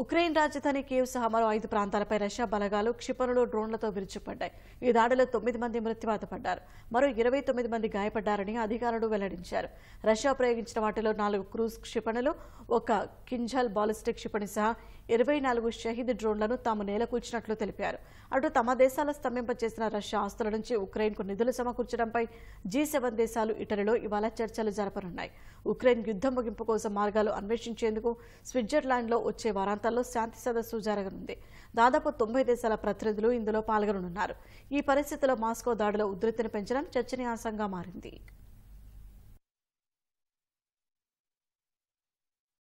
Ukraine రాజధాని cave సహా మరో ఐదు ప్రాంతాలపై రష్యా బలగాలు క్షిపణులు డ్రోన్లతో విరుచుపడ్డాయి ఈ దాడిలో తొమ్మిది మంది మృత్యువాత పడ్డారు మరో ఇరవై తొమ్మిది మంది గాయపడ్డారని అధికారులు వెల్లడించారు రష్యా ప్రయోగించిన వాటిలో నాలుగు క్రూజ్ క్షిపణులు ఒక కింజల్ బాలిస్టిక్ క్షిపణి సహా ఇరవై నాలుగు షహీద్ డ్రోన్లను తాము నేలకూల్చినట్లు తెలిపారు అటు తమ దేశాల స్తంభింప చేసిన రష్యా ఆస్తుల నుంచి ఉక్రెయిన్కు నిధులు సమకూర్చడంపై జీ సెవెన్ దేశాలు ఇటలీలో ఇవాళ చర్చలు జరపనున్నాయి ఉక్రెయిన్ యుద్ధం ముగింపు కోసం మార్గాలు అన్వేషించేందుకు స్విట్జర్లాండ్లో వచ్చే వారాంతం ప్రాంతాల్లో శాంతి సదస్సు జరగనుంది దాదాపు తొంభై దేశాల ప్రతినిధులు ఇందులో పాల్గొనున్నారు ఈ పరిస్థితిలో మాస్కో దాడిలో ఉధృతిని పెంచడం చర్చనీయాంశంగా మారింది